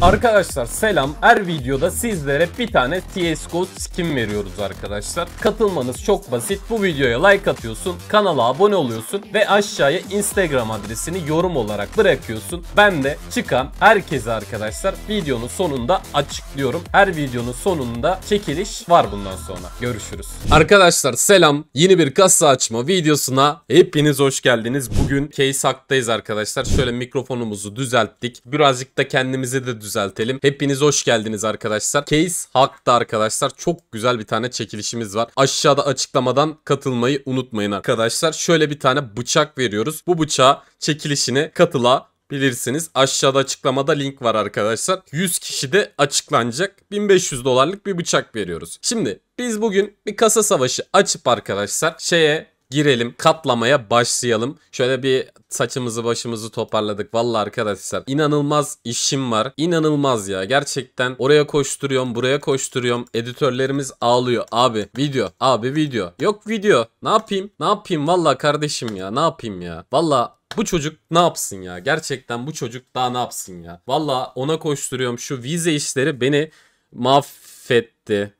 Arkadaşlar selam. Her videoda sizlere bir tane CSGO skin veriyoruz arkadaşlar. Katılmanız çok basit. Bu videoya like atıyorsun, kanala abone oluyorsun ve aşağıya Instagram adresini yorum olarak bırakıyorsun. Ben de çıkan herkese arkadaşlar videonun sonunda açıklıyorum. Her videonun sonunda çekiliş var bundan sonra. Görüşürüz. Arkadaşlar selam. Yeni bir kasa açma videosuna hepiniz hoş geldiniz. Bugün case haktayız arkadaşlar. Şöyle mikrofonumuzu düzelttik. Birazcık da kendimizi de düzelttik düzeltelim. Hepiniz hoş geldiniz arkadaşlar. Case Hak'ta arkadaşlar çok güzel bir tane çekilişimiz var. Aşağıda açıklamadan katılmayı unutmayın arkadaşlar. Şöyle bir tane bıçak veriyoruz. Bu bıçağa çekilişine katıla bilirsiniz. Aşağıda açıklamada link var arkadaşlar. 100 kişi de açıklanacak. 1500 dolarlık bir bıçak veriyoruz. Şimdi biz bugün bir kasa savaşı açıp arkadaşlar şeye girelim katlamaya başlayalım. Şöyle bir saçımızı başımızı toparladık. Valla arkadaşlar inanılmaz işim var. İnanılmaz ya gerçekten oraya koşturuyorum buraya koşturuyorum. Editörlerimiz ağlıyor. Abi video abi video. Yok video ne yapayım ne yapayım valla kardeşim ya ne yapayım ya. Valla bu çocuk ne yapsın ya? Gerçekten bu çocuk daha ne yapsın ya? Valla ona koşturuyorum. Şu vize işleri beni mahvetti.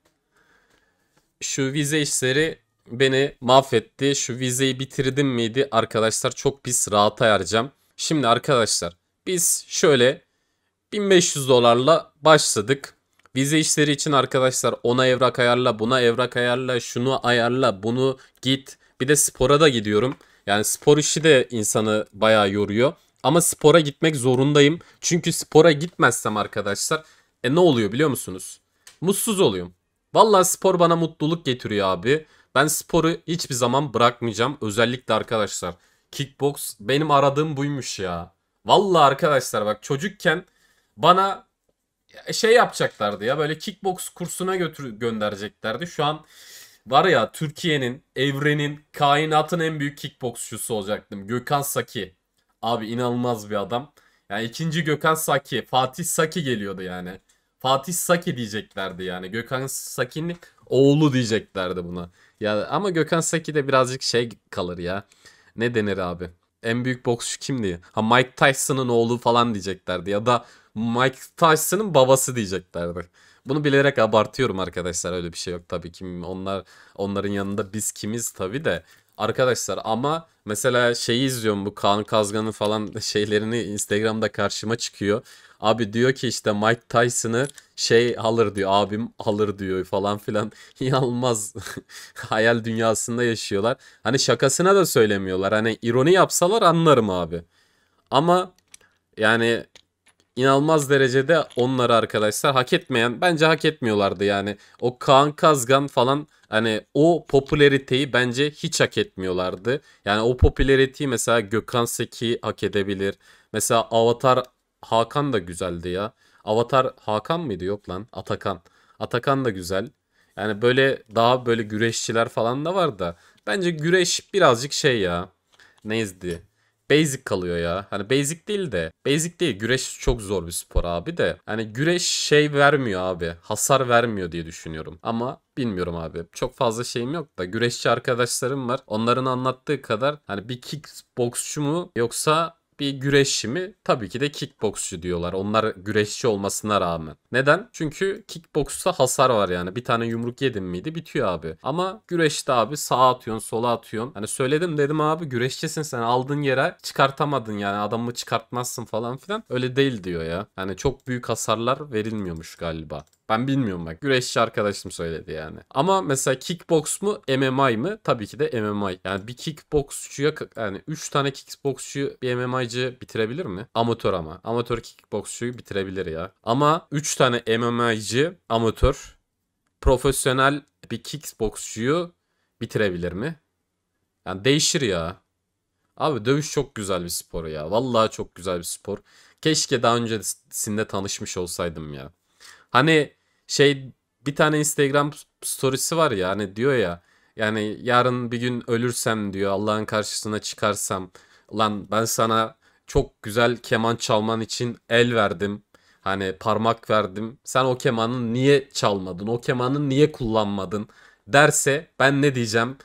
Şu vize işleri beni mahvetti. Şu vizeyi bitirdim miydi arkadaşlar çok pis rahata ayaracağım. Şimdi arkadaşlar biz şöyle 1500 dolarla başladık. Vize işleri için arkadaşlar ona evrak ayarla, buna evrak ayarla, şunu ayarla, bunu git. Bir de spora da gidiyorum. Yani spor işi de insanı bayağı yoruyor. Ama spora gitmek zorundayım. Çünkü spora gitmezsem arkadaşlar e ne oluyor biliyor musunuz? Mutsuz oluyorum. Vallahi spor bana mutluluk getiriyor abi. Ben sporu hiçbir zaman bırakmayacağım. Özellikle arkadaşlar. Kickbox benim aradığım buymuş ya. Vallahi arkadaşlar bak çocukken bana şey yapacaklardı ya böyle kickbox kursuna götür göndereceklerdi. Şu an var ya Türkiye'nin, evrenin, kainatın en büyük kickboxçusu olacaktım. Gökhan Saki. Abi inanılmaz bir adam. Yani ikinci Gökhan Saki, Fatih Saki geliyordu yani. Fatih Saki diyeceklerdi yani. Gökhan Saki'nin oğlu diyeceklerdi buna. Ya ama Gökhan Saki de birazcık şey kalır ya. Ne denir abi? En büyük boksçu kim diye. Ha Mike Tyson'ın oğlu falan diyeceklerdi ya da Mike Tyson'ın babası diyeceklerdi. Bunu bilerek abartıyorum arkadaşlar öyle bir şey yok tabii ki. Onlar onların yanında biz kimiz tabii de arkadaşlar ama mesela şeyi izliyorum bu Kaan Kazgan'ın falan şeylerini Instagram'da karşıma çıkıyor. Abi diyor ki işte Mike Tyson'ı şey alır diyor abim alır diyor falan filan inanılmaz hayal dünyasında yaşıyorlar. Hani şakasına da söylemiyorlar hani ironi yapsalar anlarım abi. Ama yani inanılmaz derecede onları arkadaşlar hak etmeyen bence hak etmiyorlardı yani. O Kaan Kazgan falan hani o popülariteyi bence hiç hak etmiyorlardı. Yani o popülariteyi mesela Gökhan Seki hak edebilir. Mesela Avatar Hakan da güzeldi ya. Avatar Hakan mıydı yok lan Atakan. Atakan da güzel. Yani böyle daha böyle güreşçiler falan da var da. Bence güreş birazcık şey ya. Neydi? basic kalıyor ya. Hani basic değil de. Basic değil. Güreş çok zor bir spor abi de. Hani güreş şey vermiyor abi. Hasar vermiyor diye düşünüyorum. Ama bilmiyorum abi. Çok fazla şeyim yok da güreşçi arkadaşlarım var. Onların anlattığı kadar hani bir kickboksçu mu yoksa bir güreşçi mi? Tabii ki de kickboksçu diyorlar. Onlar güreşçi olmasına rağmen. Neden? Çünkü kickboksta hasar var yani. Bir tane yumruk yedin miydi bitiyor abi. Ama güreşte abi sağa atıyorsun, sola atıyorsun. Hani söyledim dedim abi güreşçisin sen aldığın yere çıkartamadın yani adamı çıkartmazsın falan filan. Öyle değil diyor ya. Yani çok büyük hasarlar verilmiyormuş galiba. Ben bilmiyorum bak. Güreşçi arkadaşım söyledi yani. Ama mesela kickbox mu MMA mı? Tabii ki de MMA. Yani bir kickboxçuya yani 3 tane kickboxçu bir MMA'cı bitirebilir mi? Amatör ama. Amatör kickboxçuyu bitirebilir ya. Ama 3 tane MMA'cı amatör profesyonel bir kickboxçuyu bitirebilir mi? Yani değişir ya. Abi dövüş çok güzel bir spor ya. Vallahi çok güzel bir spor. Keşke daha öncesinde tanışmış olsaydım ya. Hani şey bir tane Instagram storiesi var ya hani diyor ya yani yarın bir gün ölürsem diyor Allah'ın karşısına çıkarsam lan ben sana çok güzel keman çalman için el verdim. Hani parmak verdim. Sen o kemanı niye çalmadın? O kemanı niye kullanmadın? Derse ben ne diyeceğim?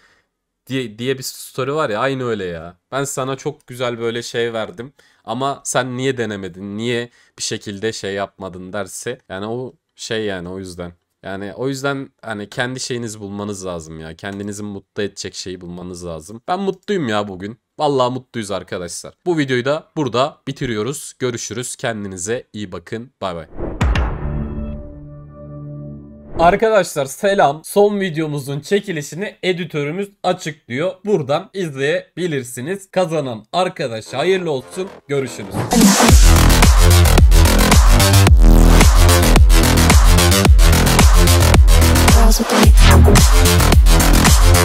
Diye, diye bir story var ya aynı öyle ya. Ben sana çok güzel böyle şey verdim ama sen niye denemedin? Niye bir şekilde şey yapmadın derse. Yani o şey yani o yüzden. Yani o yüzden hani kendi şeyinizi bulmanız lazım ya. Kendinizi mutlu edecek şeyi bulmanız lazım. Ben mutluyum ya bugün. Vallahi mutluyuz arkadaşlar. Bu videoyu da burada bitiriyoruz. Görüşürüz. Kendinize iyi bakın. Bay bay. Arkadaşlar selam. Son videomuzun çekilişini editörümüz açıklıyor. Buradan izleyebilirsiniz. Kazanan arkadaşa hayırlı olsun. Görüşürüz. house with me.